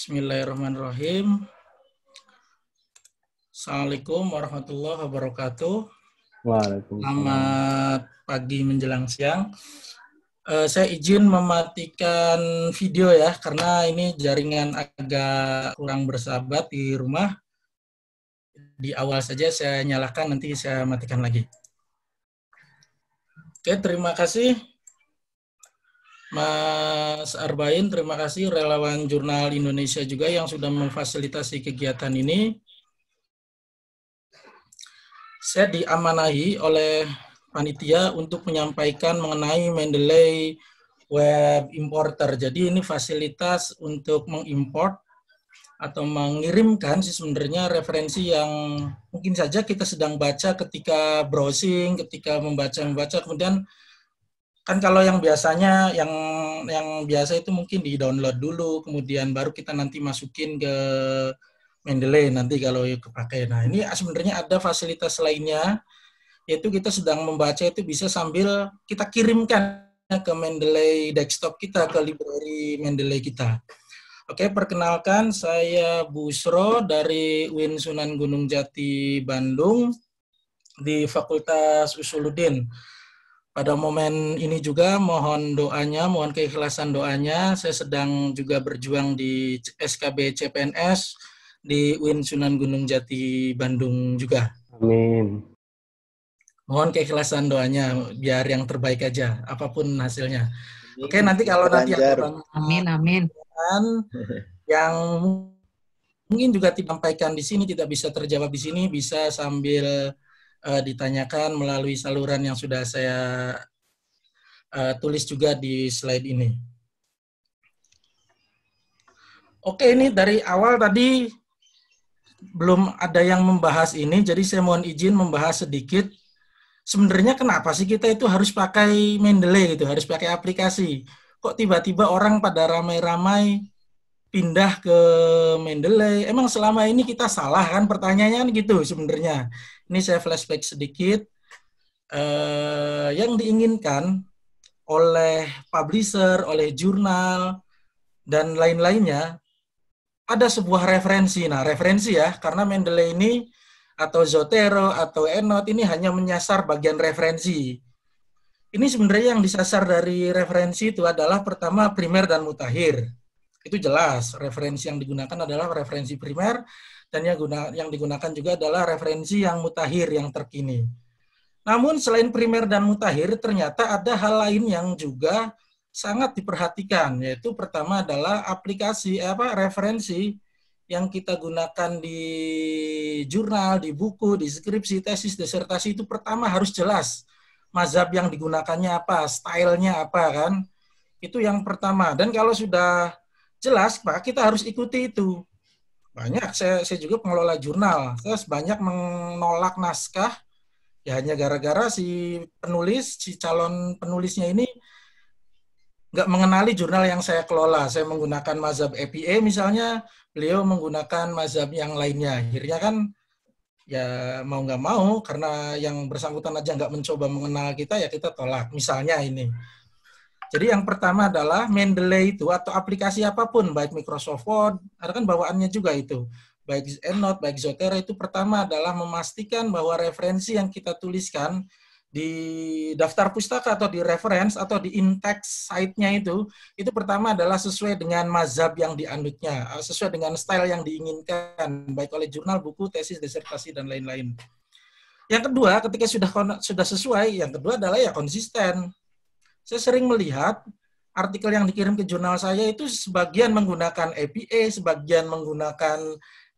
Bismillahirrahmanirrahim. Assalamualaikum warahmatullahi wabarakatuh. Waalaikumsalam. Selamat pagi menjelang siang. Uh, saya izin mematikan video ya, karena ini jaringan agak kurang bersahabat di rumah. Di awal saja saya nyalakan, nanti saya matikan lagi. Oke, terima kasih. Mas Arbain, terima kasih relawan Jurnal Indonesia juga yang sudah memfasilitasi kegiatan ini. Saya diamanahi oleh panitia untuk menyampaikan mengenai Mendeley Web Importer. Jadi ini fasilitas untuk mengimport atau mengirimkan sih sebenarnya referensi yang mungkin saja kita sedang baca ketika browsing, ketika membaca-membaca, kemudian kan kalau yang biasanya yang yang biasa itu mungkin di download dulu kemudian baru kita nanti masukin ke Mendeley nanti kalau ya kepakai nah ini sebenarnya ada fasilitas lainnya yaitu kita sedang membaca itu bisa sambil kita kirimkan ke Mendeley desktop kita ke library Mendeley kita Oke, perkenalkan saya Busro dari UIN Sunan Gunung Jati Bandung di Fakultas Usuludin pada momen ini juga mohon doanya, mohon keikhlasan doanya. Saya sedang juga berjuang di SKB CPNS di UIN Sunan Gunung Jati Bandung juga. Amin. Mohon keikhlasan doanya, biar yang terbaik aja, apapun hasilnya. Amin. Oke, nanti kalau nanti ada amin amin yang mungkin juga disampaikan di sini tidak bisa terjawab di sini bisa sambil uh, ditanyakan melalui saluran yang sudah saya uh, tulis juga di slide ini. Oke, ini dari awal tadi belum ada yang membahas ini, jadi saya mohon izin membahas sedikit. Sebenarnya kenapa sih kita itu harus pakai Mendeley gitu, harus pakai aplikasi? Kok tiba-tiba orang pada ramai-ramai pindah ke Mendeley? Emang selama ini kita salah kan? Pertanyaannya gitu sebenarnya. Ini saya flashback sedikit. Eh, yang diinginkan oleh publisher, oleh jurnal, dan lain-lainnya, ada sebuah referensi. Nah, referensi ya, karena Mendeley ini atau Zotero atau Enot ini hanya menyasar bagian referensi. Ini sebenarnya yang disasar dari referensi itu adalah pertama primer dan mutakhir Itu jelas, referensi yang digunakan adalah referensi primer dan yang, guna, yang digunakan juga adalah referensi yang mutakhir, yang terkini. Namun selain primer dan mutakhir, ternyata ada hal lain yang juga sangat diperhatikan, yaitu pertama adalah aplikasi eh, apa referensi yang kita gunakan di jurnal, di buku, di skripsi, tesis, disertasi itu pertama harus jelas mazhab yang digunakannya apa, stylenya apa kan. Itu yang pertama. Dan kalau sudah jelas, Pak, kita harus ikuti itu. Banyak, saya, saya juga pengelola jurnal. Terus banyak menolak naskah, ya hanya gara-gara si penulis, si calon penulisnya ini nggak mengenali jurnal yang saya kelola. Saya menggunakan mazhab EPA misalnya, beliau menggunakan mazhab yang lainnya. Akhirnya kan ya mau nggak mau karena yang bersangkutan aja nggak mencoba mengenal kita ya kita tolak. Misalnya ini. Jadi yang pertama adalah Mendeley itu atau aplikasi apapun, baik Microsoft Word, ada kan bawaannya juga itu. Baik EndNote, baik Zotero itu pertama adalah memastikan bahwa referensi yang kita tuliskan di daftar pustaka atau di reference atau di in-text site-nya itu, itu pertama adalah sesuai dengan mazhab yang dianutnya, eh, sesuai dengan style yang diinginkan, baik oleh jurnal, buku, tesis, disertasi, dan lain-lain. Yang kedua, ketika sudah sudah sesuai, yang kedua adalah ya konsisten saya sering melihat artikel yang dikirim ke jurnal saya itu sebagian menggunakan APA, sebagian menggunakan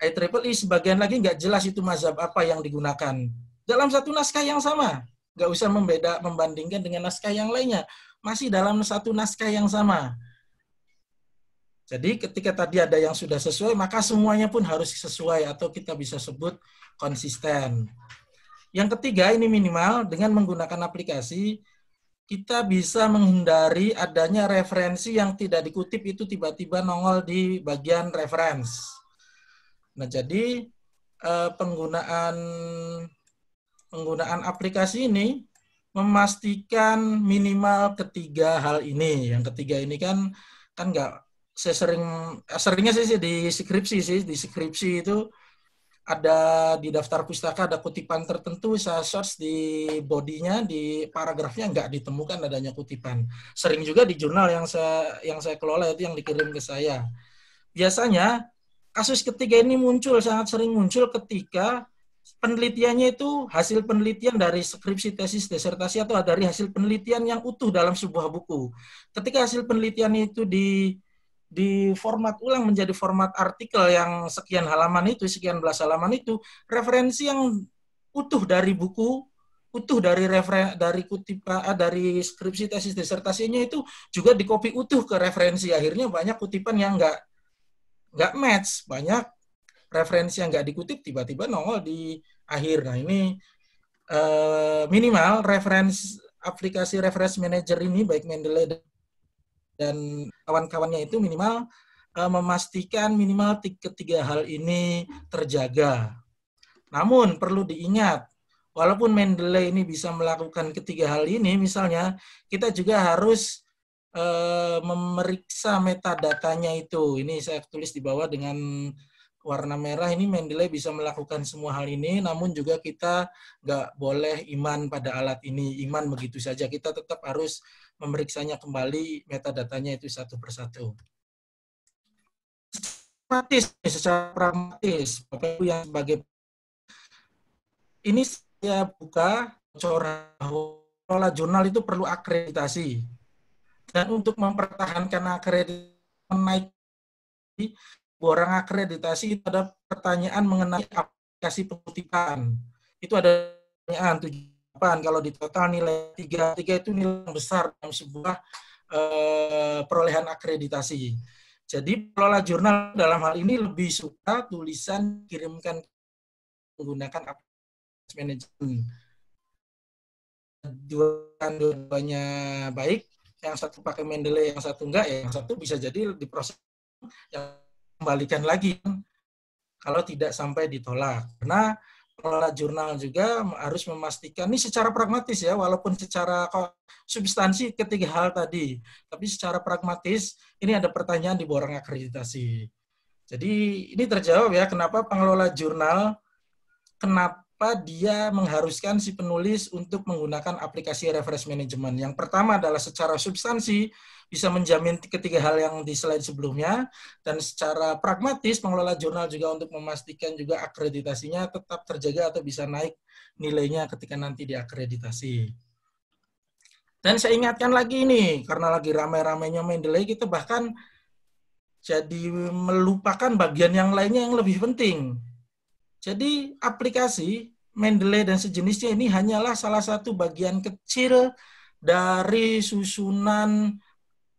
IEEE, sebagian lagi nggak jelas itu mazhab apa yang digunakan. Dalam satu naskah yang sama, nggak usah membeda membandingkan dengan naskah yang lainnya, masih dalam satu naskah yang sama. Jadi ketika tadi ada yang sudah sesuai, maka semuanya pun harus sesuai atau kita bisa sebut konsisten. Yang ketiga ini minimal dengan menggunakan aplikasi kita bisa menghindari adanya referensi yang tidak dikutip itu tiba-tiba nongol di bagian reference. Nah, jadi eh, penggunaan penggunaan aplikasi ini memastikan minimal ketiga hal ini. Yang ketiga ini kan kan nggak saya sering eh, seringnya sih di skripsi sih di skripsi itu ada di daftar pustaka ada kutipan tertentu saya search di bodinya di paragrafnya nggak ditemukan adanya kutipan sering juga di jurnal yang saya yang saya kelola itu yang dikirim ke saya biasanya kasus ketiga ini muncul sangat sering muncul ketika penelitiannya itu hasil penelitian dari skripsi tesis disertasi atau dari hasil penelitian yang utuh dalam sebuah buku ketika hasil penelitian itu di di format ulang menjadi format artikel yang sekian halaman itu, sekian belas halaman itu, referensi yang utuh dari buku, utuh dari referen dari kutipan eh, dari skripsi tesis disertasinya itu juga dikopi utuh ke referensi. Akhirnya banyak kutipan yang nggak nggak match, banyak referensi yang nggak dikutip tiba-tiba nongol di akhir. Nah ini eh, minimal referensi aplikasi reference manager ini baik Mendeley dan kawan-kawannya itu minimal uh, memastikan minimal ketiga hal ini terjaga. Namun perlu diingat, walaupun Mendeley ini bisa melakukan ketiga hal ini, misalnya kita juga harus uh, memeriksa metadatanya itu. Ini saya tulis di bawah dengan warna merah ini Mendeley bisa melakukan semua hal ini, namun juga kita nggak boleh iman pada alat ini. Iman begitu saja, kita tetap harus memeriksanya kembali metadatanya itu satu persatu. Pragmatis, secara pragmatis, Bapak Ibu yang sebagai ini saya buka corak bahwa jurnal itu perlu akreditasi. Dan untuk mempertahankan akreditasi, menaik orang akreditasi itu ada pertanyaan mengenai aplikasi pengutipan. Itu ada pertanyaan tujuh kalau di total nilai tiga tiga itu nilai yang besar dalam sebuah eh, perolehan akreditasi. Jadi pengelola jurnal dalam hal ini lebih suka tulisan kirimkan menggunakan manajemen. Dua-duanya baik, yang satu pakai Mendeley, yang satu enggak, ya yang satu bisa jadi diproses yang kembalikan lagi kalau tidak sampai ditolak. Karena pengelola jurnal juga harus memastikan ini secara pragmatis ya walaupun secara substansi ketiga hal tadi tapi secara pragmatis ini ada pertanyaan di borang akreditasi jadi ini terjawab ya kenapa pengelola jurnal kenapa kenapa dia mengharuskan si penulis untuk menggunakan aplikasi reference management. Yang pertama adalah secara substansi bisa menjamin ketiga hal yang di slide sebelumnya dan secara pragmatis pengelola jurnal juga untuk memastikan juga akreditasinya tetap terjaga atau bisa naik nilainya ketika nanti diakreditasi. Dan saya ingatkan lagi ini karena lagi ramai-ramainya main delay kita bahkan jadi melupakan bagian yang lainnya yang lebih penting jadi aplikasi Mendeley dan sejenisnya ini hanyalah salah satu bagian kecil dari susunan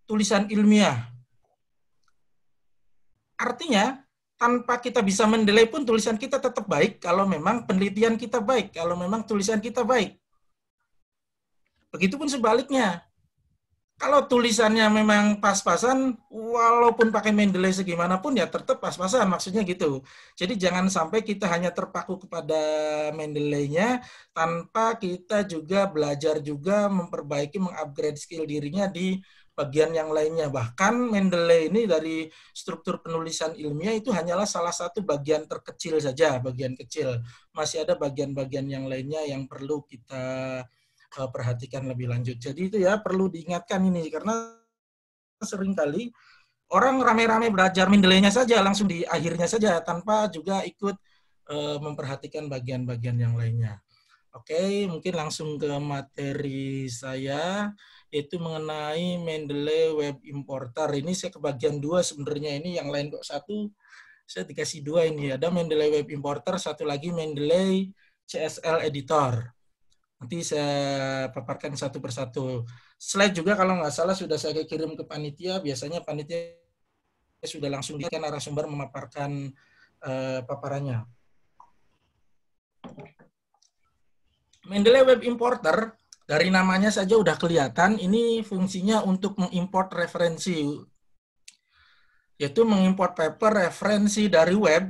tulisan ilmiah. Artinya, tanpa kita bisa mendelay pun tulisan kita tetap baik kalau memang penelitian kita baik, kalau memang tulisan kita baik. Begitupun sebaliknya kalau tulisannya memang pas-pasan, walaupun pakai Mendeley segimanapun ya tetap pas-pasan, maksudnya gitu. Jadi jangan sampai kita hanya terpaku kepada mendeley tanpa kita juga belajar juga memperbaiki, mengupgrade skill dirinya di bagian yang lainnya. Bahkan Mendeley ini dari struktur penulisan ilmiah itu hanyalah salah satu bagian terkecil saja, bagian kecil. Masih ada bagian-bagian yang lainnya yang perlu kita Eh, perhatikan lebih lanjut. Jadi itu ya perlu diingatkan ini karena seringkali orang rame-rame belajar mendelenya saja langsung di akhirnya saja tanpa juga ikut eh, memperhatikan bagian-bagian yang lainnya. Oke, okay, mungkin langsung ke materi saya yaitu mengenai Mendeley Web Importer. Ini saya ke bagian dua sebenarnya ini yang lain kok satu saya dikasih dua ini ada Mendeley Web Importer, satu lagi Mendeley CSL Editor. Nanti saya paparkan satu persatu. Slide juga kalau nggak salah sudah saya kirim ke panitia. Biasanya panitia sudah langsung di kan narasumber memaparkan uh, paparannya. Mendeley Web Importer dari namanya saja sudah kelihatan ini fungsinya untuk mengimport referensi yaitu mengimport paper referensi dari web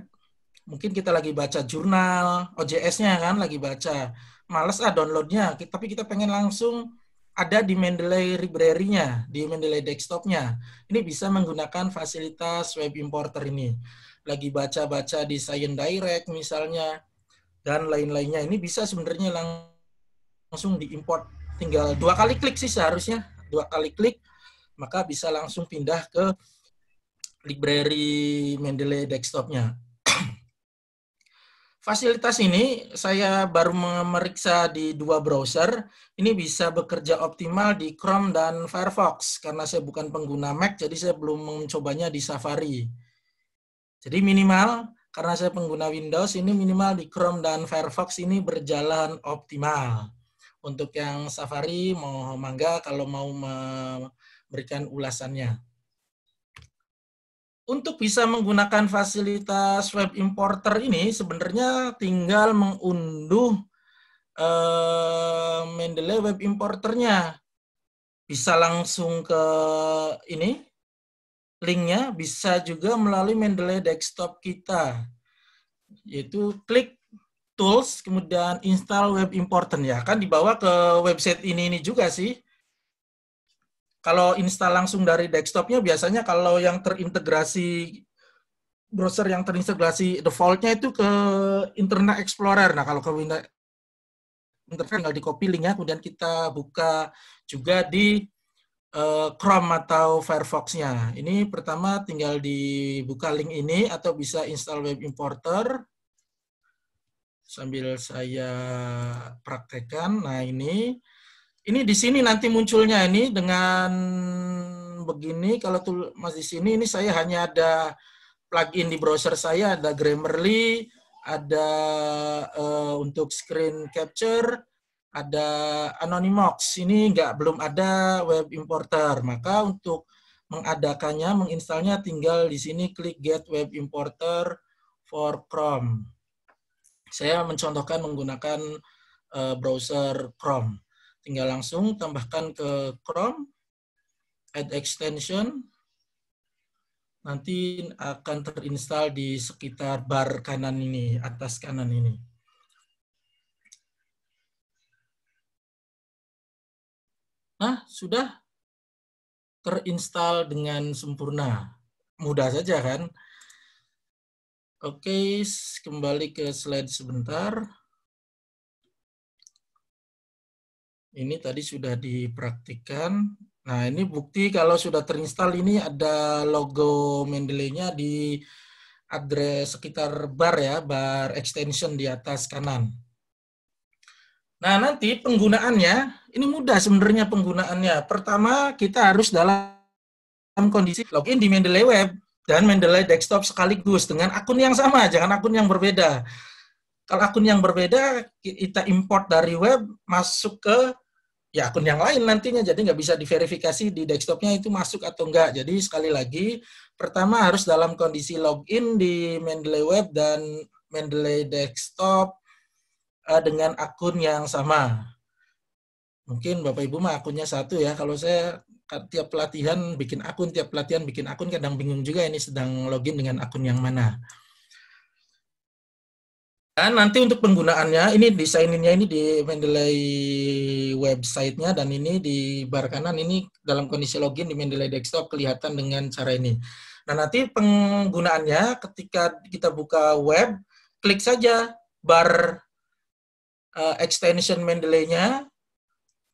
mungkin kita lagi baca jurnal OJS-nya kan lagi baca males ah downloadnya, tapi kita pengen langsung ada di Mendeley library-nya, di Mendeley desktop-nya. Ini bisa menggunakan fasilitas web importer ini. Lagi baca-baca di Science Direct misalnya, dan lain-lainnya. Ini bisa sebenarnya lang langsung diimport. Tinggal dua kali klik sih seharusnya. Dua kali klik, maka bisa langsung pindah ke library Mendeley desktop-nya. Fasilitas ini saya baru memeriksa di dua browser. Ini bisa bekerja optimal di Chrome dan Firefox karena saya bukan pengguna Mac, jadi saya belum mencobanya di Safari. Jadi minimal karena saya pengguna Windows ini minimal di Chrome dan Firefox ini berjalan optimal. Untuk yang Safari mau mangga kalau mau memberikan ulasannya untuk bisa menggunakan fasilitas web importer ini sebenarnya tinggal mengunduh uh, Mendeley web importernya. Bisa langsung ke ini linknya, bisa juga melalui Mendeley desktop kita. Yaitu klik tools kemudian install web importer ya kan dibawa ke website ini ini juga sih kalau install langsung dari desktopnya biasanya kalau yang terintegrasi browser yang terintegrasi defaultnya itu ke Internet Explorer. Nah kalau ke Windows Internet tinggal di copy linknya, kemudian kita buka juga di uh, Chrome atau Firefoxnya. Ini pertama tinggal dibuka link ini atau bisa install web importer. Sambil saya praktekkan. Nah ini ini di sini nanti munculnya ini dengan begini kalau tuh mas di sini ini saya hanya ada plugin di browser saya ada Grammarly, ada uh, untuk screen capture, ada Anonymox. Ini nggak belum ada web importer. Maka untuk mengadakannya, menginstalnya tinggal di sini klik get web importer for Chrome. Saya mencontohkan menggunakan uh, browser Chrome. Tinggal langsung tambahkan ke Chrome, add extension, nanti akan terinstall di sekitar bar kanan ini, atas kanan ini. Nah, sudah terinstall dengan sempurna. Mudah saja kan? Oke, kembali ke slide sebentar. Ini tadi sudah dipraktikkan. Nah, ini bukti kalau sudah terinstall ini ada logo Mendeley-nya di address sekitar bar ya, bar extension di atas kanan. Nah, nanti penggunaannya, ini mudah sebenarnya penggunaannya. Pertama, kita harus dalam kondisi login di Mendeley Web dan Mendeley Desktop sekaligus dengan akun yang sama, jangan akun yang berbeda kalau akun yang berbeda kita import dari web masuk ke ya akun yang lain nantinya jadi nggak bisa diverifikasi di desktopnya itu masuk atau enggak jadi sekali lagi pertama harus dalam kondisi login di Mendeley Web dan Mendeley Desktop uh, dengan akun yang sama mungkin bapak ibu mah akunnya satu ya kalau saya tiap pelatihan bikin akun tiap pelatihan bikin akun kadang bingung juga ini sedang login dengan akun yang mana dan nanti untuk penggunaannya, ini desainnya ini di Mendeley website-nya dan ini di bar kanan ini dalam kondisi login di Mendeley desktop kelihatan dengan cara ini. Nah nanti penggunaannya ketika kita buka web, klik saja bar uh, extension Mendeley-nya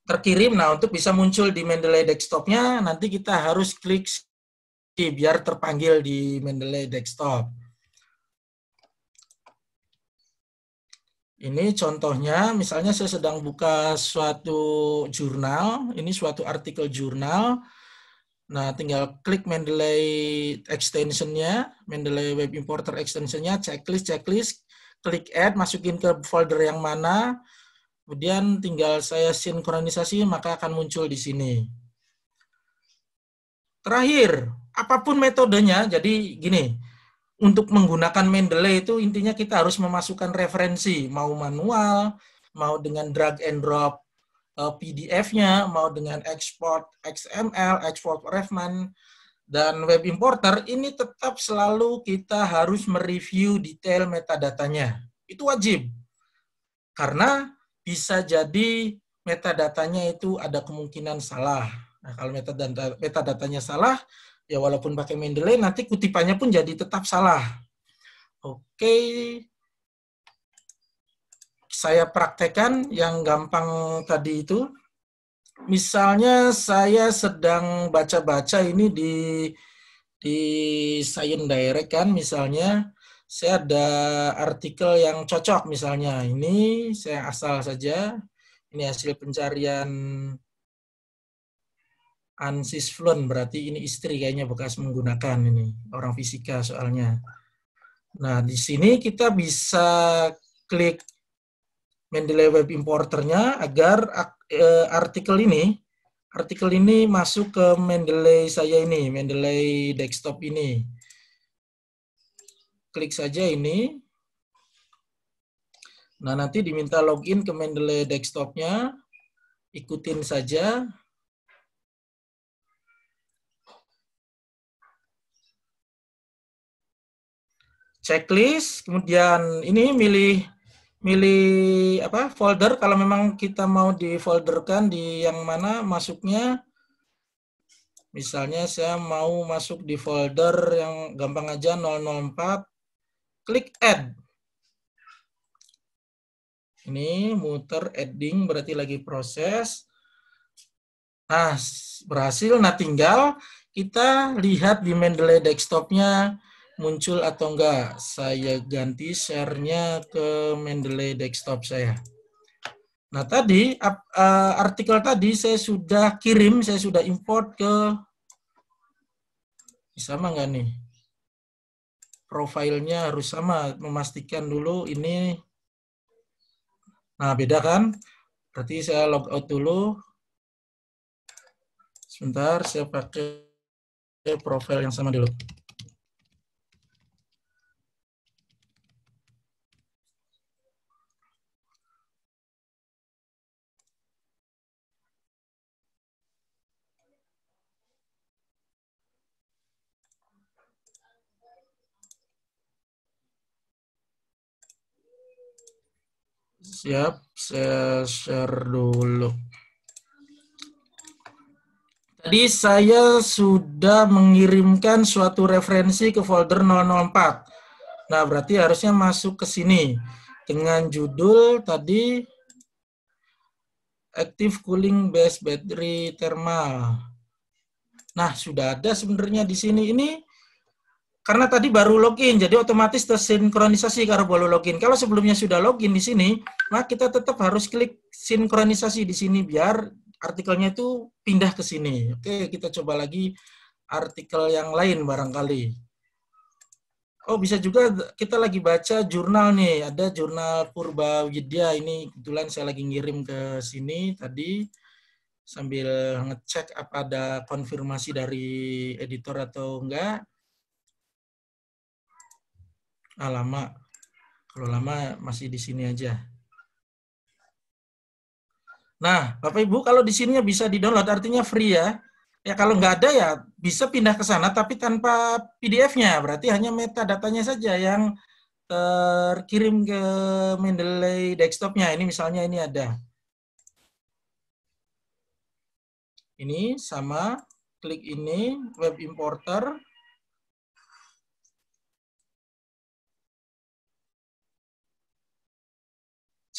terkirim. Nah untuk bisa muncul di Mendeley desktop-nya nanti kita harus klik biar terpanggil di Mendeley desktop. Ini contohnya, misalnya saya sedang buka suatu jurnal, ini suatu artikel jurnal. Nah, tinggal klik Mendeley extensionnya, Mendeley Web Importer extensionnya, checklist, checklist, klik add, masukin ke folder yang mana, kemudian tinggal saya sinkronisasi, maka akan muncul di sini. Terakhir, apapun metodenya, jadi gini, untuk menggunakan Mendeley itu intinya kita harus memasukkan referensi, mau manual, mau dengan drag and drop eh, PDF-nya, mau dengan export XML, export Refman, dan web importer, ini tetap selalu kita harus mereview detail metadatanya. Itu wajib. Karena bisa jadi metadatanya itu ada kemungkinan salah. Nah, kalau metadata, metadatanya salah, Ya walaupun pakai Mendeley nanti kutipannya pun jadi tetap salah. Oke. Saya praktekkan yang gampang tadi itu. Misalnya saya sedang baca-baca ini di di Science Direct kan misalnya saya ada artikel yang cocok misalnya ini saya asal saja ini hasil pencarian Ansis Flon berarti ini istri kayaknya bekas menggunakan ini orang fisika soalnya. Nah, di sini kita bisa klik Mendeley Web Importernya agar eh, artikel ini artikel ini masuk ke Mendeley saya ini, Mendeley desktop ini. Klik saja ini. Nah, nanti diminta login ke Mendeley desktopnya. Ikutin saja. checklist, kemudian ini milih milih apa folder kalau memang kita mau difolderkan di yang mana masuknya misalnya saya mau masuk di folder yang gampang aja 004 klik add ini muter adding berarti lagi proses nah berhasil nah tinggal kita lihat di Mendeley desktopnya muncul atau enggak. Saya ganti share-nya ke Mendeley desktop saya. Nah, tadi eh, artikel tadi saya sudah kirim, saya sudah import ke sama nggak nih? Profilnya harus sama, memastikan dulu ini. Nah, beda kan? Berarti saya log out dulu. Sebentar, saya pakai profil yang sama dulu. Siap, saya share dulu. Tadi saya sudah mengirimkan suatu referensi ke folder 004. Nah, berarti harusnya masuk ke sini. Dengan judul tadi, Active Cooling Base Battery Thermal. Nah, sudah ada sebenarnya di sini. Ini karena tadi baru login, jadi otomatis tersinkronisasi karena baru login. Kalau sebelumnya sudah login di sini, maka kita tetap harus klik sinkronisasi di sini biar artikelnya itu pindah ke sini. Oke, kita coba lagi artikel yang lain barangkali. Oh, bisa juga kita lagi baca jurnal nih. Ada jurnal Purba Widya ini kebetulan saya lagi ngirim ke sini tadi sambil ngecek apa ada konfirmasi dari editor atau enggak. Ah, lama. Kalau lama masih di sini aja. Nah, Bapak Ibu, kalau di sini bisa di-download, artinya free ya. Ya kalau nggak ada ya bisa pindah ke sana, tapi tanpa PDF-nya. Berarti hanya metadatanya saja yang terkirim ke Mendeley desktop-nya. Ini misalnya ini ada. Ini sama, klik ini, web importer,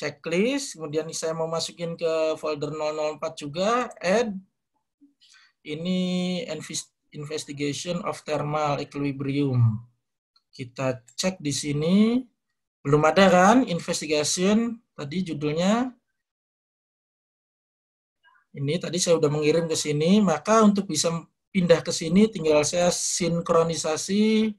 checklist, kemudian saya mau masukin ke folder 004 juga, add, ini investigation of thermal equilibrium. Kita cek di sini, belum ada kan investigation, tadi judulnya, ini tadi saya sudah mengirim ke sini, maka untuk bisa pindah ke sini tinggal saya sinkronisasi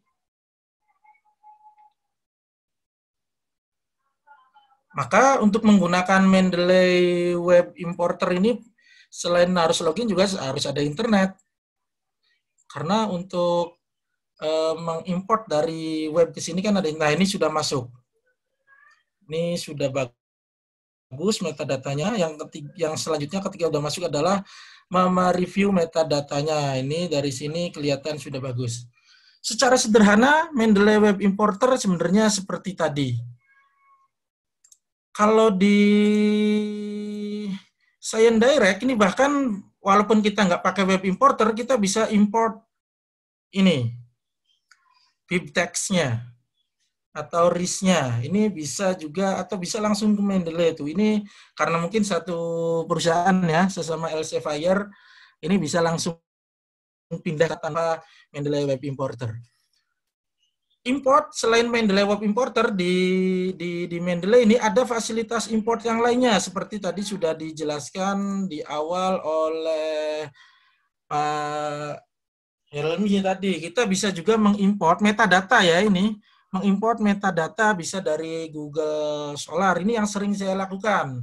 Maka untuk menggunakan Mendeley Web Importer ini selain harus login juga harus ada internet. Karena untuk e, mengimport dari web ke sini kan ada nah ini sudah masuk. Ini sudah bagus metadatanya. Yang ketiga, yang selanjutnya ketika sudah masuk adalah Mama review metadatanya. Ini dari sini kelihatan sudah bagus. Secara sederhana, Mendeley Web Importer sebenarnya seperti tadi kalau di Science Direct ini bahkan walaupun kita nggak pakai web importer, kita bisa import ini bibtexnya atau risnya Ini bisa juga atau bisa langsung ke Mendeley itu. Ini karena mungkin satu perusahaan ya sesama LC Fire ini bisa langsung pindah tanpa Mendeley web importer import selain Mendeley Web Importer di di di Mendeley ini ada fasilitas import yang lainnya seperti tadi sudah dijelaskan di awal oleh Pak Helmi tadi. Kita bisa juga mengimport metadata ya ini, mengimport metadata bisa dari Google Solar. Ini yang sering saya lakukan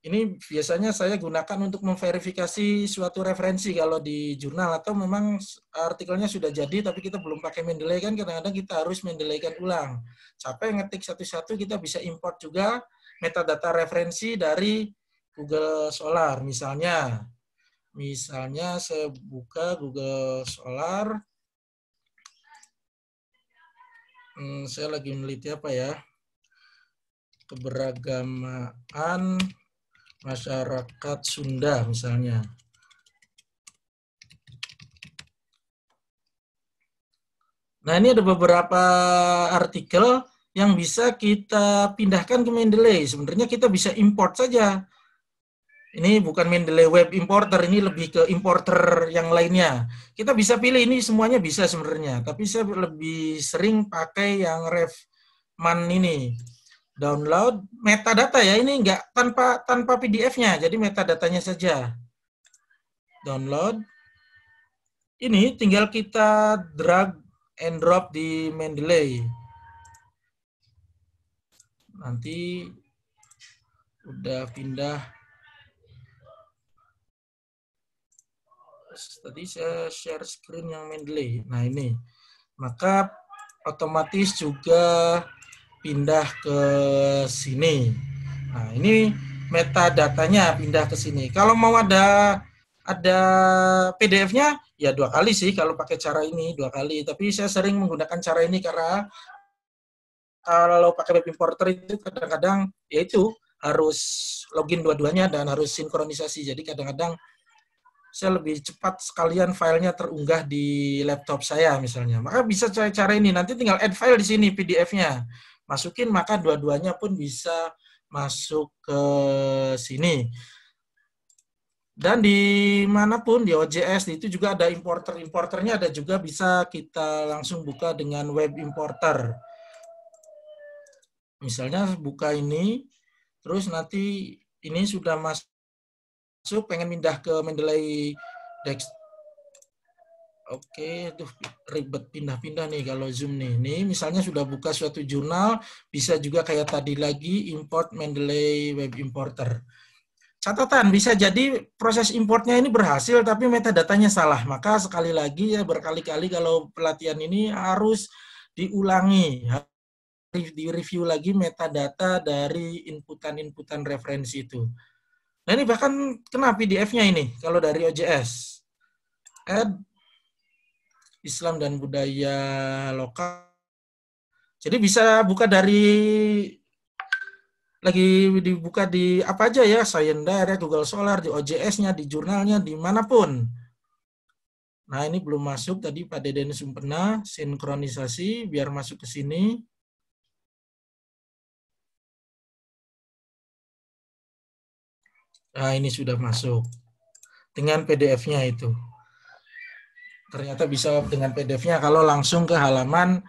ini biasanya saya gunakan untuk memverifikasi suatu referensi kalau di jurnal atau memang artikelnya sudah jadi tapi kita belum pakai Mendeley kan kadang-kadang kita harus mendeleykan ulang. Capek ngetik satu-satu kita bisa import juga metadata referensi dari Google Solar misalnya. Misalnya saya buka Google Solar. Hmm, saya lagi meneliti apa ya? Keberagamaan masyarakat Sunda misalnya. Nah, ini ada beberapa artikel yang bisa kita pindahkan ke Mendeley. Sebenarnya kita bisa import saja. Ini bukan Mendeley Web Importer, ini lebih ke importer yang lainnya. Kita bisa pilih, ini semuanya bisa sebenarnya. Tapi saya lebih sering pakai yang Refman ini download metadata ya ini enggak tanpa tanpa PDF-nya jadi metadatanya saja download ini tinggal kita drag and drop di Mendeley nanti udah pindah tadi saya share screen yang Mendeley nah ini maka otomatis juga pindah ke sini. Nah, ini metadatanya pindah ke sini. Kalau mau ada ada PDF-nya ya dua kali sih kalau pakai cara ini dua kali. Tapi saya sering menggunakan cara ini karena kalau pakai web importer itu kadang-kadang ya itu harus login dua-duanya dan harus sinkronisasi. Jadi kadang-kadang saya lebih cepat sekalian filenya terunggah di laptop saya misalnya. Maka bisa cari cara ini. Nanti tinggal add file di sini PDF-nya masukin maka dua-duanya pun bisa masuk ke sini. Dan di manapun di OJS itu juga ada importer. Importernya ada juga bisa kita langsung buka dengan web importer. Misalnya buka ini, terus nanti ini sudah masuk, pengen pindah ke Mendeley Dex Oke, okay. aduh ribet pindah-pindah nih kalau Zoom nih. Ini misalnya sudah buka suatu jurnal, bisa juga kayak tadi lagi import Mendeley Web Importer. Catatan, bisa jadi proses importnya ini berhasil tapi metadatanya salah. Maka sekali lagi ya berkali-kali kalau pelatihan ini harus diulangi, di-review lagi metadata dari inputan-inputan referensi itu. Nah ini bahkan kena PDF-nya ini kalau dari OJS. Add Islam dan budaya lokal. Jadi bisa buka dari lagi dibuka di apa aja ya, Science Direct, Google Solar, di OJS-nya, di jurnalnya, dimanapun. Nah ini belum masuk tadi Pak Deden Sumpena, sinkronisasi biar masuk ke sini. Nah ini sudah masuk dengan PDF-nya itu ternyata bisa dengan PDF-nya kalau langsung ke halaman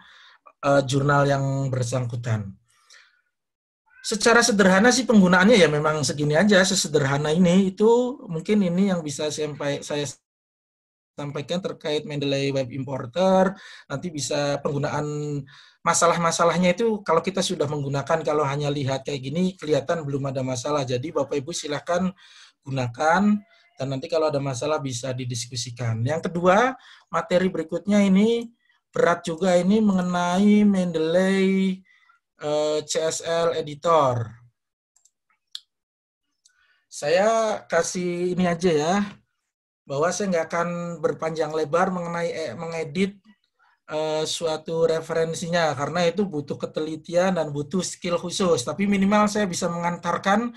uh, jurnal yang bersangkutan. Secara sederhana sih penggunaannya ya memang segini aja, sesederhana ini itu mungkin ini yang bisa sampai saya sampaikan terkait Mendeley Web Importer, nanti bisa penggunaan masalah-masalahnya itu kalau kita sudah menggunakan kalau hanya lihat kayak gini kelihatan belum ada masalah. Jadi Bapak Ibu silahkan gunakan dan nanti kalau ada masalah bisa didiskusikan. Yang kedua, materi berikutnya ini berat juga ini mengenai Mendeley eh, CSL Editor. Saya kasih ini aja ya, bahwa saya nggak akan berpanjang lebar mengenai eh, mengedit eh, suatu referensinya, karena itu butuh ketelitian dan butuh skill khusus. Tapi minimal saya bisa mengantarkan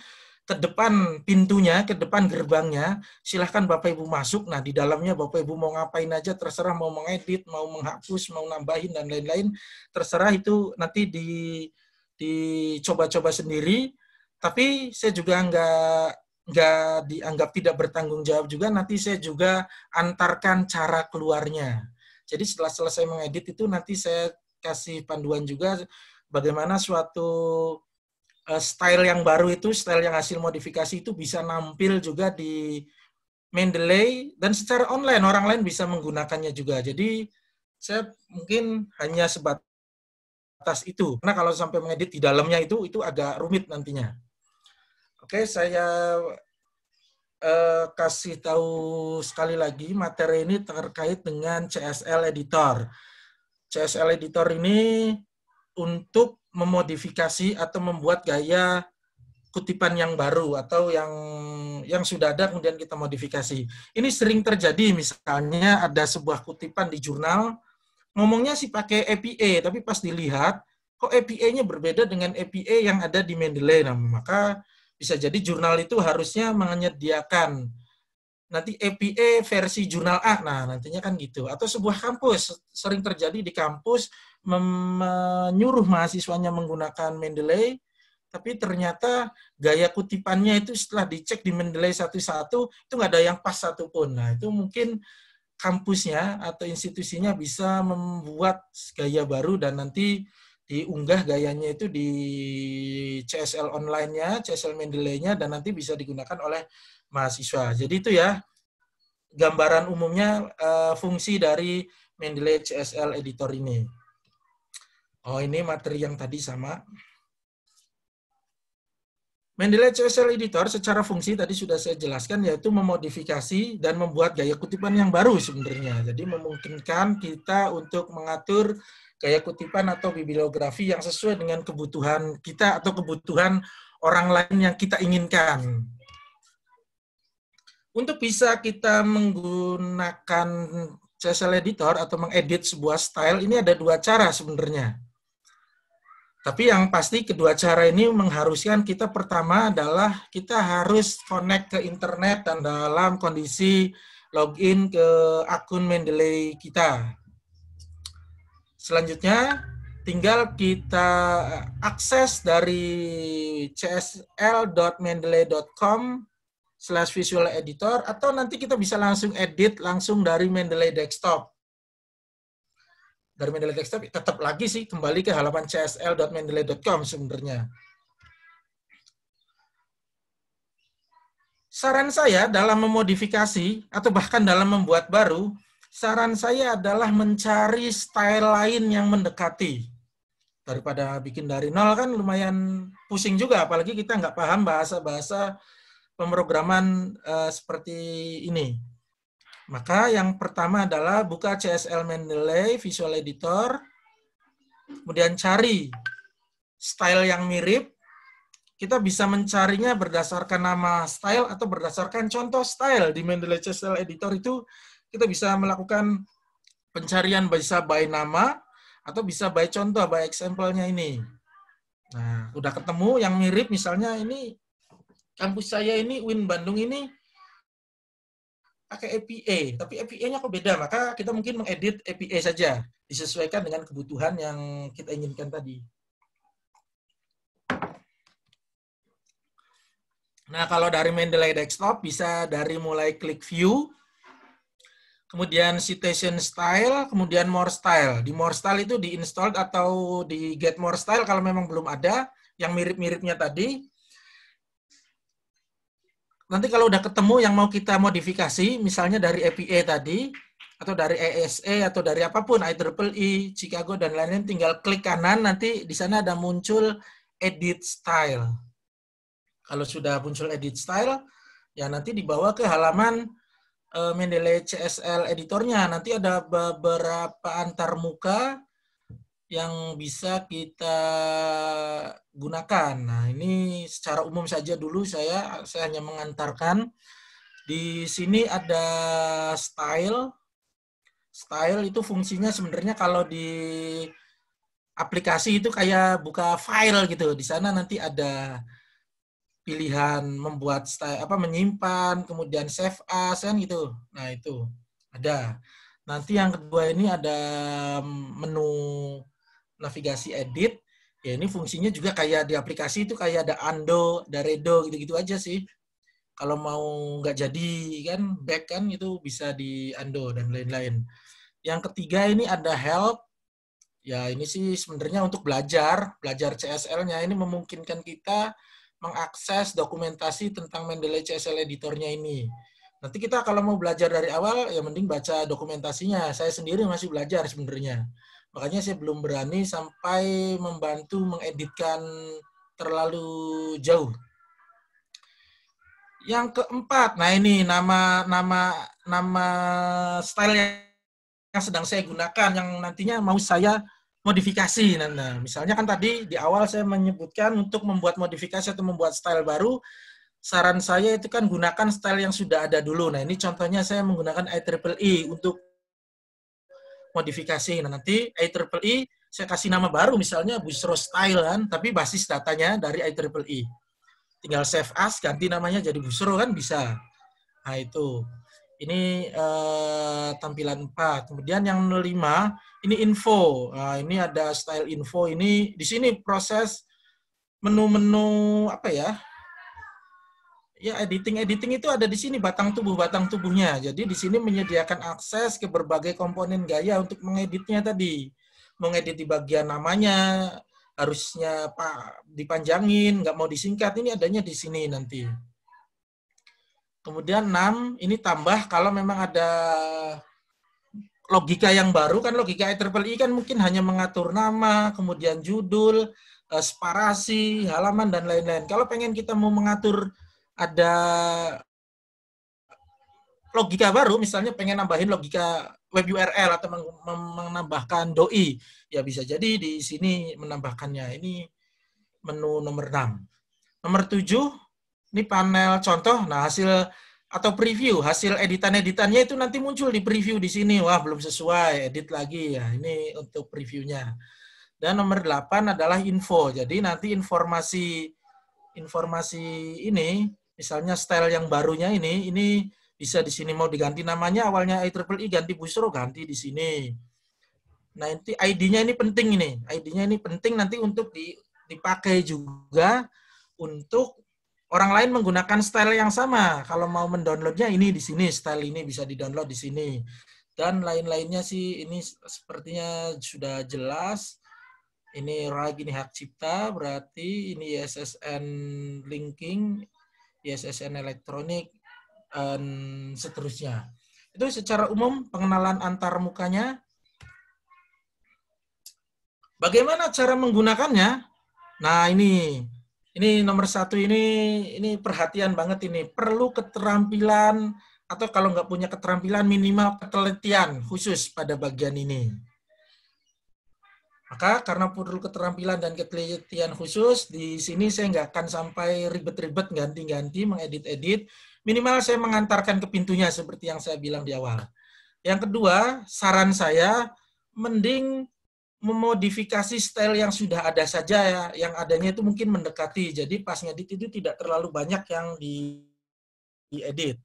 ke depan pintunya, ke depan gerbangnya, silahkan Bapak Ibu masuk. Nah, di dalamnya Bapak Ibu mau ngapain aja, terserah mau mengedit, mau menghapus, mau nambahin, dan lain-lain. Terserah itu nanti di dicoba-coba sendiri. Tapi saya juga nggak nggak dianggap tidak bertanggung jawab juga. Nanti saya juga antarkan cara keluarnya. Jadi setelah selesai mengedit itu nanti saya kasih panduan juga bagaimana suatu Eh, style yang baru itu, style yang hasil modifikasi itu bisa nampil juga di Mendeley dan secara online orang lain bisa menggunakannya juga. Jadi saya mungkin hanya sebatas itu. Karena kalau sampai mengedit di dalamnya itu itu agak rumit nantinya. Oke, saya eh, kasih tahu sekali lagi materi ini terkait dengan CSL Editor. CSL Editor ini untuk memodifikasi atau membuat gaya kutipan yang baru atau yang yang sudah ada kemudian kita modifikasi. Ini sering terjadi misalnya ada sebuah kutipan di jurnal ngomongnya sih pakai APA tapi pas dilihat kok APA-nya berbeda dengan APA yang ada di Mendeley. Nah, maka bisa jadi jurnal itu harusnya menyediakan nanti APA versi jurnal A. Nah, nantinya kan gitu. Atau sebuah kampus sering terjadi di kampus menyuruh mahasiswanya menggunakan Mendeley, tapi ternyata gaya kutipannya itu setelah dicek di Mendeley satu-satu, itu nggak ada yang pas satupun. Nah, itu mungkin kampusnya atau institusinya bisa membuat gaya baru dan nanti diunggah gayanya itu di CSL online-nya, CSL Mendeley-nya, dan nanti bisa digunakan oleh mahasiswa. Jadi itu ya gambaran umumnya eh, fungsi dari Mendeley CSL Editor ini. Oh, ini materi yang tadi sama. Mendeley CSL Editor secara fungsi tadi sudah saya jelaskan yaitu memodifikasi dan membuat gaya kutipan yang baru sebenarnya. Jadi memungkinkan kita untuk mengatur gaya kutipan atau bibliografi yang sesuai dengan kebutuhan kita atau kebutuhan orang lain yang kita inginkan. Untuk bisa kita menggunakan CSL Editor atau mengedit sebuah style, ini ada dua cara sebenarnya. Tapi yang pasti kedua cara ini mengharuskan kita pertama adalah kita harus connect ke internet dan dalam kondisi login ke akun Mendeley kita. Selanjutnya tinggal kita akses dari csl.mendeley.com slash visual editor atau nanti kita bisa langsung edit langsung dari Mendeley desktop dari Mendeley Desktop tetap lagi sih kembali ke halaman csl.mendeley.com sebenarnya. Saran saya dalam memodifikasi atau bahkan dalam membuat baru, saran saya adalah mencari style lain yang mendekati. Daripada bikin dari nol kan lumayan pusing juga, apalagi kita nggak paham bahasa-bahasa pemrograman uh, seperti ini. Maka yang pertama adalah buka CSL Mendeley Visual Editor, kemudian cari style yang mirip. Kita bisa mencarinya berdasarkan nama style atau berdasarkan contoh style di Mendeley CSL Editor itu kita bisa melakukan pencarian bisa by nama atau bisa by contoh, by example-nya ini. Nah, udah ketemu yang mirip misalnya ini kampus saya ini Win Bandung ini pakai APA, tapi APA-nya kok beda, maka kita mungkin mengedit APA saja, disesuaikan dengan kebutuhan yang kita inginkan tadi. Nah, kalau dari Mendeley Desktop, bisa dari mulai klik view, kemudian citation style, kemudian more style. Di more style itu di install atau di get more style kalau memang belum ada, yang mirip-miripnya tadi, nanti kalau udah ketemu yang mau kita modifikasi, misalnya dari APA tadi, atau dari ESE, atau dari apapun, IEEE, e, Chicago, dan lain-lain, tinggal klik kanan, nanti di sana ada muncul edit style. Kalau sudah muncul edit style, ya nanti dibawa ke halaman eh, Mendeley CSL editornya. Nanti ada beberapa antarmuka yang bisa kita gunakan. Nah, ini secara umum saja dulu saya saya hanya mengantarkan. Di sini ada style. Style itu fungsinya sebenarnya kalau di aplikasi itu kayak buka file gitu. Di sana nanti ada pilihan membuat style apa menyimpan, kemudian save as kan gitu. Nah, itu ada. Nanti yang kedua ini ada menu navigasi edit ya ini fungsinya juga kayak di aplikasi itu kayak ada undo, ada Redo gitu-gitu aja sih. Kalau mau nggak jadi kan back kan itu bisa di undo dan lain-lain. Yang ketiga ini ada help. Ya ini sih sebenarnya untuk belajar, belajar CSL-nya ini memungkinkan kita mengakses dokumentasi tentang Mendeley CSL editornya ini. Nanti kita kalau mau belajar dari awal ya mending baca dokumentasinya. Saya sendiri masih belajar sebenarnya. Makanya saya belum berani sampai membantu mengeditkan terlalu jauh. Yang keempat, nah ini nama nama nama style yang sedang saya gunakan yang nantinya mau saya modifikasi. Nah, misalnya kan tadi di awal saya menyebutkan untuk membuat modifikasi atau membuat style baru, saran saya itu kan gunakan style yang sudah ada dulu. Nah, ini contohnya saya menggunakan IEEE e untuk modifikasi. Nah, nanti IEEE e, saya kasih nama baru misalnya busro Style kan, tapi basis datanya dari IEEE. E. Tinggal save as, ganti namanya jadi busro kan bisa. Nah, itu. Ini uh, tampilan 4. Kemudian yang 5, ini info. Nah, ini ada style info. Ini di sini proses menu-menu apa ya? ya editing editing itu ada di sini batang tubuh batang tubuhnya. Jadi di sini menyediakan akses ke berbagai komponen gaya untuk mengeditnya tadi. Mengedit di bagian namanya harusnya pak dipanjangin, nggak mau disingkat ini adanya di sini nanti. Kemudian 6 ini tambah kalau memang ada logika yang baru kan logika IEEE e kan mungkin hanya mengatur nama, kemudian judul, eh, separasi halaman dan lain-lain. Kalau pengen kita mau mengatur ada logika baru, misalnya pengen nambahin logika web URL atau menambahkan doi, ya bisa jadi di sini menambahkannya. Ini menu nomor 6. Nomor 7, ini panel contoh. Nah, hasil atau preview, hasil editan-editannya itu nanti muncul di preview di sini. Wah, belum sesuai, edit lagi ya. Ini untuk previewnya. Dan nomor 8 adalah info. Jadi nanti informasi informasi ini Misalnya style yang barunya ini, ini bisa di sini mau diganti namanya awalnya triple IEEE ganti Busro oh, ganti di sini. Nah, nanti ID-nya ini penting ini. ID-nya ini penting nanti untuk dipakai juga untuk orang lain menggunakan style yang sama. Kalau mau mendownloadnya ini di sini, style ini bisa didownload di sini. Dan lain-lainnya sih ini sepertinya sudah jelas. Ini RAG ini hak cipta, berarti ini SSN linking, ISSN elektronik, dan seterusnya. Itu secara umum pengenalan antar mukanya. Bagaimana cara menggunakannya? Nah ini, ini nomor satu ini, ini perhatian banget ini. Perlu keterampilan atau kalau nggak punya keterampilan minimal ketelitian khusus pada bagian ini. Maka karena perlu keterampilan dan ketelitian khusus, di sini saya nggak akan sampai ribet-ribet ganti-ganti mengedit-edit. Minimal saya mengantarkan ke pintunya seperti yang saya bilang di awal. Yang kedua, saran saya mending memodifikasi style yang sudah ada saja ya, yang adanya itu mungkin mendekati. Jadi pas ngedit itu tidak terlalu banyak yang di diedit.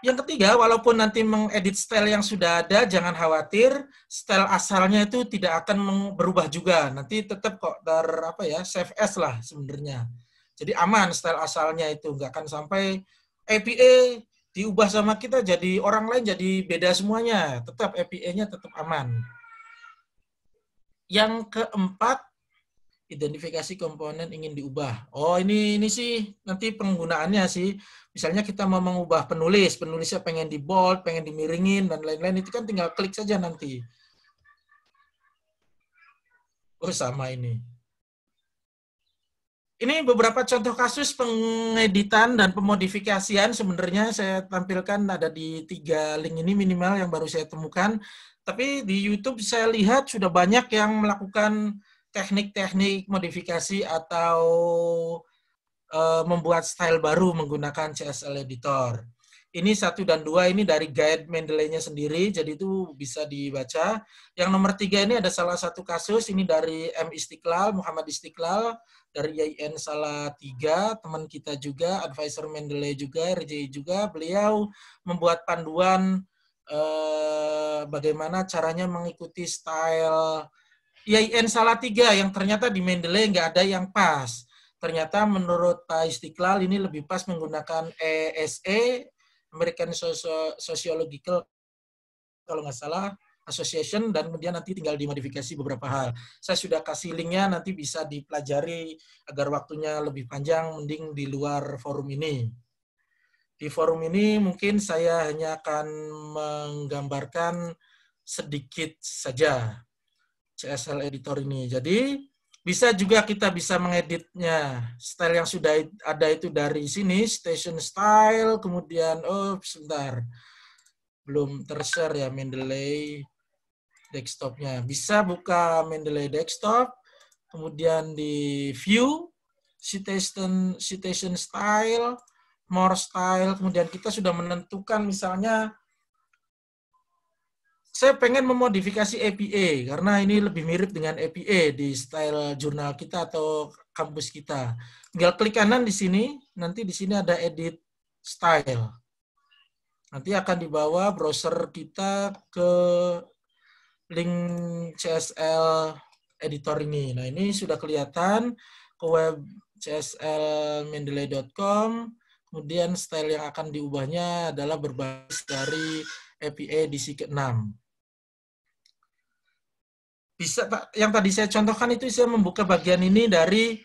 Yang ketiga, walaupun nanti mengedit style yang sudah ada, jangan khawatir, style asalnya itu tidak akan berubah juga. Nanti tetap kok ter apa ya, save as lah sebenarnya. Jadi aman style asalnya itu, nggak akan sampai APA diubah sama kita jadi orang lain jadi beda semuanya. Tetap APA-nya tetap aman. Yang keempat, identifikasi komponen ingin diubah. Oh, ini ini sih nanti penggunaannya sih. Misalnya kita mau mengubah penulis, penulisnya pengen di bold, pengen dimiringin dan lain-lain itu kan tinggal klik saja nanti. Oh, sama ini. Ini beberapa contoh kasus pengeditan dan pemodifikasian sebenarnya saya tampilkan ada di tiga link ini minimal yang baru saya temukan. Tapi di YouTube saya lihat sudah banyak yang melakukan teknik-teknik modifikasi atau uh, membuat style baru menggunakan CSL Editor. Ini satu dan dua ini dari guide Mendeley-nya sendiri, jadi itu bisa dibaca. Yang nomor tiga ini ada salah satu kasus, ini dari M. Istiqlal, Muhammad Istiqlal, dari YN salah tiga, teman kita juga, advisor Mendeley juga, RJI juga, beliau membuat panduan eh, bagaimana caranya mengikuti style salah tiga yang ternyata di Mendeley nggak ada yang pas. Ternyata menurut Pak Istiqlal ini lebih pas menggunakan ESE, e, American Sociological kalau nggak salah, Association, dan kemudian nanti tinggal dimodifikasi beberapa hal. Saya sudah kasih linknya, nanti bisa dipelajari agar waktunya lebih panjang, mending di luar forum ini. Di forum ini mungkin saya hanya akan menggambarkan sedikit saja CSL editor ini. Jadi bisa juga kita bisa mengeditnya. Style yang sudah ada itu dari sini, station style, kemudian, oh sebentar, belum terser ya Mendeley desktopnya. Bisa buka Mendeley desktop, kemudian di view, citation, citation style, more style, kemudian kita sudah menentukan misalnya saya pengen memodifikasi APA karena ini lebih mirip dengan APA di style jurnal kita atau kampus kita. Tinggal klik kanan di sini, nanti di sini ada edit style. Nanti akan dibawa browser kita ke link CSL editor ini. Nah, ini sudah kelihatan ke web cslmendeley.com. Kemudian style yang akan diubahnya adalah berbasis dari EPA di ke-6. Bisa Pak, yang tadi saya contohkan itu saya membuka bagian ini dari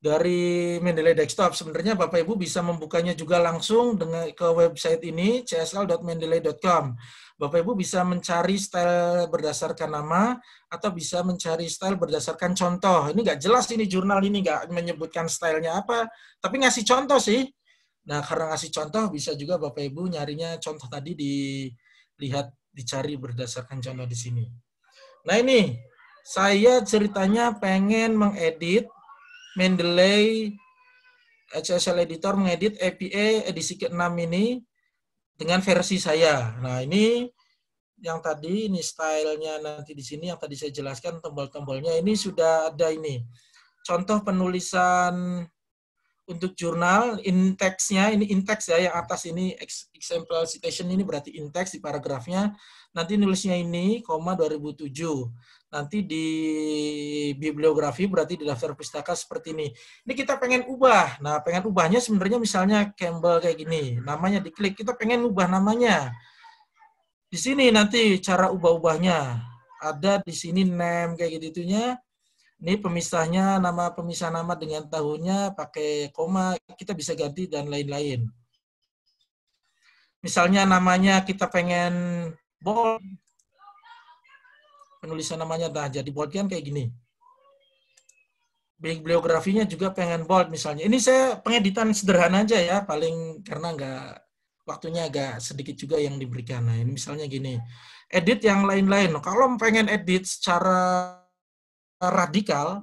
dari Mendeley Desktop. Sebenarnya Bapak Ibu bisa membukanya juga langsung dengan ke website ini csl.mendeley.com. Bapak Ibu bisa mencari style berdasarkan nama atau bisa mencari style berdasarkan contoh. Ini nggak jelas ini jurnal ini nggak menyebutkan stylenya apa, tapi ngasih contoh sih. Nah, karena ngasih contoh bisa juga Bapak Ibu nyarinya contoh tadi di lihat dicari berdasarkan contoh di sini. Nah ini saya ceritanya pengen mengedit Mendeley HSL eh, Editor mengedit APA edisi ke-6 ini dengan versi saya. Nah ini yang tadi ini stylenya nanti di sini yang tadi saya jelaskan tombol-tombolnya ini sudah ada ini contoh penulisan untuk jurnal indeksnya ini indeks ya yang atas ini example citation ini berarti indeks di paragrafnya nanti nulisnya ini koma 2007 nanti di bibliografi berarti di daftar pustaka seperti ini ini kita pengen ubah nah pengen ubahnya sebenarnya misalnya Campbell kayak gini namanya diklik kita pengen ubah namanya di sini nanti cara ubah-ubahnya ada di sini name kayak gitu-gitunya ini pemisahnya nama pemisah nama dengan tahunnya pakai koma kita bisa ganti dan lain-lain. Misalnya namanya kita pengen bold. Penulisan namanya dah jadi bold kan kayak gini. Bibliografinya juga pengen bold misalnya. Ini saya pengeditan sederhana aja ya, paling karena nggak waktunya agak sedikit juga yang diberikan. Nah, ini misalnya gini. Edit yang lain-lain. Kalau pengen edit secara radikal,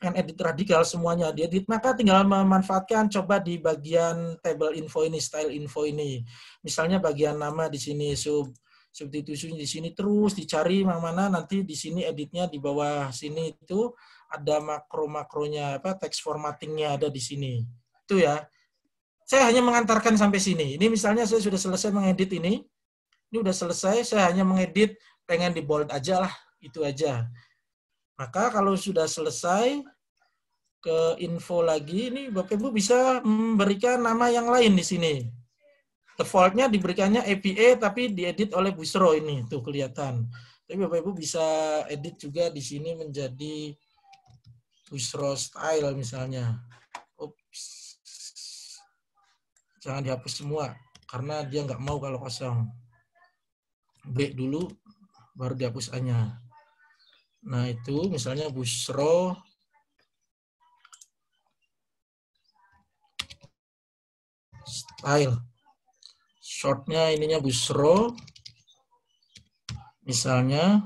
kan edit radikal semuanya diedit, maka tinggal memanfaatkan coba di bagian table info ini, style info ini. Misalnya bagian nama di sini sub substitusi di sini terus dicari mana mana nanti di sini editnya di bawah sini itu ada makro-makronya apa text formattingnya ada di sini itu ya saya hanya mengantarkan sampai sini ini misalnya saya sudah selesai mengedit ini ini sudah selesai saya hanya mengedit pengen di bold aja lah itu aja maka kalau sudah selesai ke info lagi, ini Bapak Ibu bisa memberikan nama yang lain di sini. Defaultnya diberikannya APA tapi diedit oleh Busro ini, tuh kelihatan. Tapi Bapak Ibu bisa edit juga di sini menjadi Busro style misalnya. Oops. Jangan dihapus semua karena dia nggak mau kalau kosong. B dulu, baru dihapus A-nya. Nah, itu misalnya Busro style. Shortnya ininya Busro. Misalnya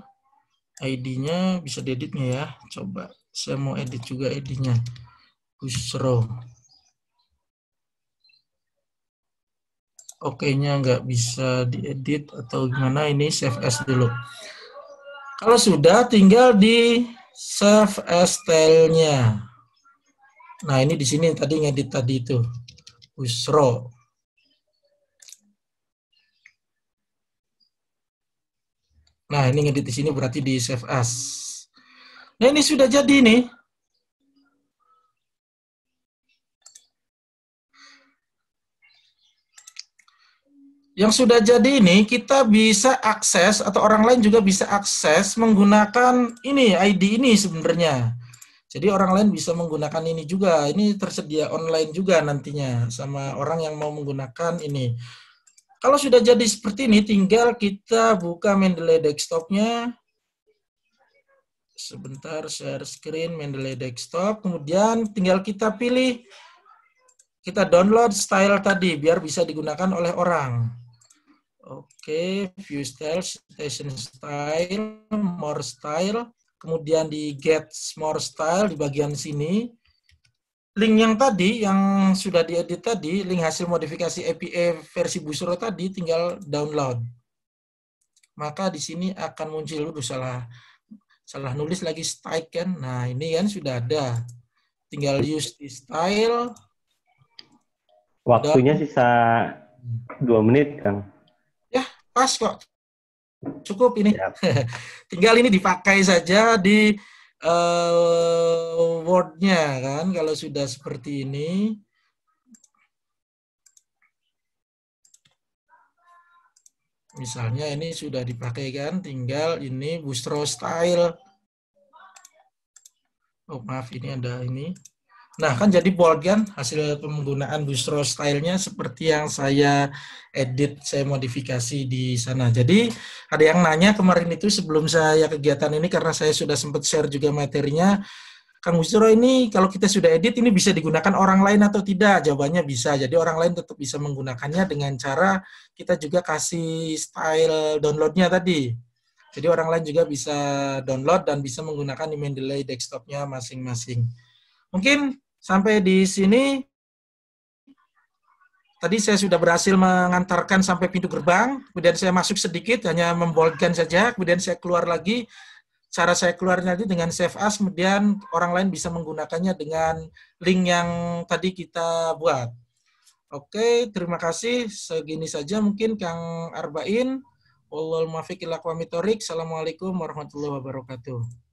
ID-nya bisa diedit nih ya. Coba saya mau edit juga ID-nya. Busro. Oke-nya nggak bisa diedit atau gimana ini save as dulu. Kalau sudah tinggal di save as nya Nah, ini di sini tadi ngedit tadi itu. Usro. Nah, ini ngedit di sini berarti di save as. Nah, ini sudah jadi nih. yang sudah jadi ini kita bisa akses atau orang lain juga bisa akses menggunakan ini ID ini sebenarnya. Jadi orang lain bisa menggunakan ini juga. Ini tersedia online juga nantinya sama orang yang mau menggunakan ini. Kalau sudah jadi seperti ini, tinggal kita buka Mendeley desktopnya. Sebentar, share screen Mendeley desktop. Kemudian tinggal kita pilih, kita download style tadi biar bisa digunakan oleh orang. Oke, okay, view style, station style, more style, kemudian di get more style di bagian sini. Link yang tadi, yang sudah diedit tadi, link hasil modifikasi APA versi Busro tadi tinggal download. Maka di sini akan muncul dulu salah salah nulis lagi style kan. Nah, ini kan sudah ada. Tinggal use di style. Waktunya sisa 2 menit, Kang pas kok cukup ini ya. tinggal ini dipakai saja di uh, wordnya kan kalau sudah seperti ini misalnya ini sudah dipakai kan tinggal ini bustro style oh maaf ini ada ini Nah, kan jadi bold kan hasil penggunaan bistro stylenya seperti yang saya edit, saya modifikasi di sana. Jadi ada yang nanya kemarin itu sebelum saya kegiatan ini karena saya sudah sempat share juga materinya. Kang Bistro ini kalau kita sudah edit ini bisa digunakan orang lain atau tidak? Jawabannya bisa. Jadi orang lain tetap bisa menggunakannya dengan cara kita juga kasih style downloadnya tadi. Jadi orang lain juga bisa download dan bisa menggunakan di delay desktopnya masing-masing. Mungkin Sampai di sini, tadi saya sudah berhasil mengantarkan sampai pintu gerbang, kemudian saya masuk sedikit, hanya memboldkan saja, kemudian saya keluar lagi. Cara saya keluarnya itu dengan save as, kemudian orang lain bisa menggunakannya dengan link yang tadi kita buat. Oke, terima kasih. Segini saja mungkin Kang Arbain. Wallahul Assalamualaikum warahmatullahi wabarakatuh.